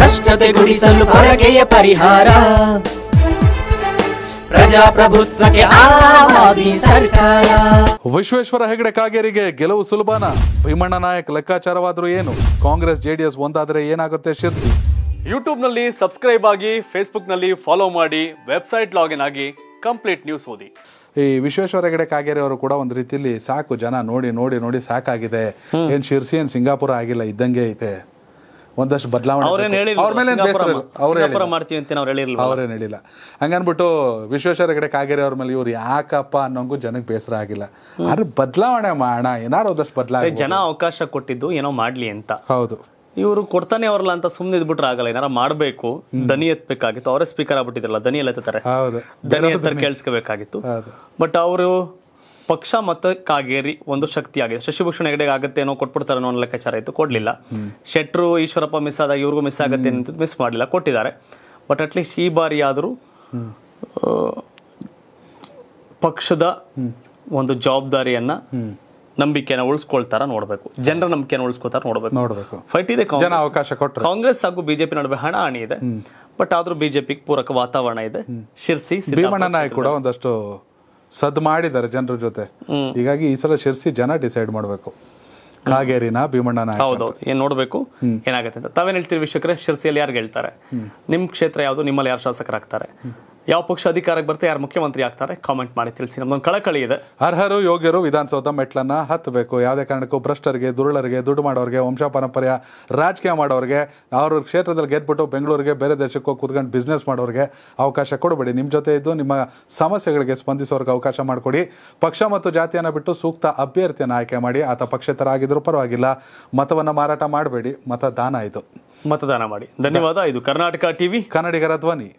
ಭ್ರಷ್ಟತೆ ಗುಡಿಸಲು ಪರಕೆಯ ಪರಿಹಾರ ಪ್ರಜಾಪ್ರಭುತ್ವಕ್ಕೆ ಸರ್ಕಾರ ವಿಶ್ವೇಶ್ವರ ಹೆಗಡೆ ಕಾಗೇರಿಗೆ ಗೆಲುವು ಸುಲಭನ ಭೀಮಣ್ಣ ನಾಯಕ್ ಲೆಕ್ಕಾಚಾರವಾದ್ರೂ ಏನು ಕಾಂಗ್ರೆಸ್ ಜೆಡಿಎಸ್ ಒಂದಾದ್ರೆ ಏನಾಗುತ್ತೆ ಶಿರ್ಸಿ ಯೂಟ್ಯೂಬ್ನಲ್ಲಿ ಸಬ್ಸ್ಕ್ರೈಬ್ ಆಗಿ ನಲ್ಲಿ ಫಾಲೋ ಮಾಡಿ ವೆಬ್ಸೈಟ್ ಲಾಗಿನ್ ಆಗಿ ಕಂಪ್ಲೀಟ್ ನ್ಯೂಸ್ ಓದಿ ಈ ವಿಶ್ವೇಶ್ವರ ಹೆಗಡೆ ಕಾಗೇರಿ ಅವರು ಕೂಡ ಒಂದು ರೀತಿಯಲ್ಲಿ ಸಾಕು ಜನ ನೋಡಿ ನೋಡಿ ನೋಡಿ ಸಾಕಾಗಿದೆ ಏನ್ ಶಿರ್ಸಿ ಏನ್ ಸಿಂಗಾಪುರ ಆಗಿಲ್ಲ ಇದ್ದಂಗೆ ಐತೆ ಒಂದಷ್ಟು ಬದಲಾವಣೆ ಅವ್ರ ಮಾಡ್ತೀವಿ ಅಂತ ಹೇಳಿರಲಿಲ್ಲ ಹೇಳಿಲ್ಲ ಹಂಗನ್ಬಿಟ್ಟು ವಿಶ್ವೇಶ್ವರ ಕಡೆ ಕಾಗೇರಿ ಅವ್ರ ಮೇಲೆ ಇವ್ರು ಯಾಕಪ್ಪ ಅನ್ನೋಂಗು ಜನಕ್ಕೆ ಬೇಸರ ಆಗಿಲ್ಲ ಆದ್ರೆ ಬದಲಾವಣೆ ಮಾಡ ಏನಾರು ಒಂದಷ್ಟು ಬದಲಾವಣೆ ಜನ ಅವಕಾಶ ಕೊಟ್ಟಿದ್ದು ಏನೋ ಮಾಡ್ಲಿ ಅಂತ ಹೌದು ಇವರು ಕೊಡ್ತಾನೆ ಅವ್ರಲ್ಲ ಅಂತ ಸುಮ್ಮನೆ ಇದ್ಬಿಟ್ರೆ ಆಗಲ್ಲ ಏನಾರ ಮಾಡ್ಬೇಕು ದನಿ ಎತ್ತಬೇಕಾಗಿತ್ತು ಅವರೇ ಸ್ಪೀಕರ್ ಆಗ್ಬಿಟ್ಟಿದ್ರಲ್ಲ ದನಿ ಎಲ್ಲ ಎತ್ತಾರೆ ದನಿ ಕೇಳಿಸ್ಕೋಬೇಕಾಗಿತ್ತು ಬಟ್ ಅವರು ಪಕ್ಷ ಮತಕ್ಕಾಗೇರಿ ಒಂದು ಶಕ್ತಿಯಾಗಿದೆ ಶಶಿಭೂಷಣ್ ಹೆಗಡೆ ಆಗುತ್ತೆ ಏನೋ ಕೊಟ್ಬಿಡ್ತಾರೆ ಅನ್ನೋ ಲೆಕ್ಕಾಚಾರ ಇತ್ತು ಕೊಡ್ಲಿಲ್ಲ ಶೆಟ್ರು ಈಶ್ವರಪ್ಪ ಮಿಸ್ ಆದಾಗ ಇವ್ರಿಗೂ ಮಿಸ್ ಆಗುತ್ತೆ ಅಂತ ಮಿಸ್ ಮಾಡಲಿಲ್ಲ ಕೊಟ್ಟಿದ್ದಾರೆ ಬಟ್ ಅಟ್ಲೀಸ್ಟ್ ಈ ಬಾರಿ ಆದರೂ ಪಕ್ಷದ ಒಂದು ಜವಾಬ್ದಾರಿಯನ್ನ ನಂಬಿಕೆನ ಉಳಿಸ್ಕೊಳ್ತಾರ ನೋಡಬೇಕು ಜನರ ನಂಬಿಕೆನ ಉಳಿಸ್ಕೊಳ್ತಾರ ನೋಡಬೇಕು ನೋಡಬೇಕು ಫೈಟ್ ಇದೆ ಅವಕಾಶ ಕೊಟ್ಟರು ಕಾಂಗ್ರೆಸ್ ಹಾಗೂ ಬಿಜೆಪಿ ನಡುವೆ ಹಣ ಹಣಿ ಇದೆ ಬಟ್ ಆದ್ರೂ ಬಿಜೆಪಿ ಪೂರಕ ವಾತಾವರಣ ಇದೆ ಶಿರ್ಸಿ ಕೂಡ ಒಂದಷ್ಟು ಸದ್ ಮಾಡಿದ್ದಾರೆ ಜನರ ಜೊತೆ ಹೀಗಾಗಿ ಈ ಸಲ ಶಿರ್ಸಿ ಜನ ಡಿಸೈಡ್ ಮಾಡಬೇಕು ಕಾಗೇರಿನ ಭೀಮಣ್ಣನ ಹೌದೌದು ಏನ್ ನೋಡ್ಬೇಕು ಏನಾಗುತ್ತೆ ಅಂತ ತಾವೇನ್ ಹೇಳ್ತೀರಿ ವೀಕ್ಷಕರೇ ಶಿರ್ಸಿಯಲ್ಲಿ ಯಾರು ಹೇಳ್ತಾರೆ ನಿಮ್ ಕ್ಷೇತ್ರ ಯಾವುದು ನಿಮ್ಮಲ್ಲಿ ಯಾರು ಶಾಸಕರಾಗ್ತಾರೆ ಯಾವ ಪಕ್ಷ ಅಧಿಕಾರಕ್ಕೆ ಬರ್ತಾರೆ ಯಾರು ಮುಖ್ಯಮಂತ್ರಿ ಆಗ್ತಾರೆ ಕಾಮೆಂಟ್ ಮಾಡಿ ತಿಳಿಸಿ ನಮ್ದೊಂದು ಕಳಕಳಿ ಇದೆ ಅರ್ಹರು ಯೋಗ್ಯರು ವಿಧಾನಸೌಧ ಮೆಟ್ಲನ್ನ ಹತ್ತಬೇಕು ಯಾವುದೇ ಕಾರಣಕ್ಕೂ ಭ್ರಷ್ಟರಿಗೆ ದುರುಳರಿಗೆ ದುಡ್ಡು ಮಾಡೋರಿಗೆ ವಂಶ ಪರಂಪರೆಯ ರಾಜಕೀಯ ಮಾಡೋರಿಗೆ ಅವ್ರ ಕ್ಷೇತ್ರದಲ್ಲಿ ಗೆದ್ಬಿಟ್ಟು ಬೆಂಗಳೂರಿಗೆ ಬೇರೆ ದೇಶಕ್ಕೆ ಕುತ್ಕೊಂಡು ಕೂತ್ಕೊಂಡು ಬಿಸ್ನೆಸ್ ಮಾಡೋರಿಗೆ ಅವಕಾಶ ಕೊಡಬೇಡಿ ನಿಮ್ಮ ಜೊತೆ ಇದ್ದು ನಿಮ್ಮ ಸಮಸ್ಯೆಗಳಿಗೆ ಸ್ಪಂದಿಸೋರಿಗೆ ಅವಕಾಶ ಮಾಡಿಕೊಡಿ ಪಕ್ಷ ಮತ್ತು ಜಾತಿಯನ್ನು ಬಿಟ್ಟು ಸೂಕ್ತ ಅಭ್ಯರ್ಥಿಯನ್ನು ಆಯ್ಕೆ ಮಾಡಿ ಆತ ಪಕ್ಷೇತರ ಆಗಿದ್ರೂ ಪರವಾಗಿಲ್ಲ ಮತವನ್ನು ಮಾರಾಟ ಮಾಡಬೇಡಿ ಮತದಾನ ಇದು ಮತದಾನ ಮಾಡಿ ಧನ್ಯವಾದ ಇದು ಕರ್ನಾಟಕ ಟಿವಿ ಕನ್ನಡಿಗರ ಧ್ವನಿ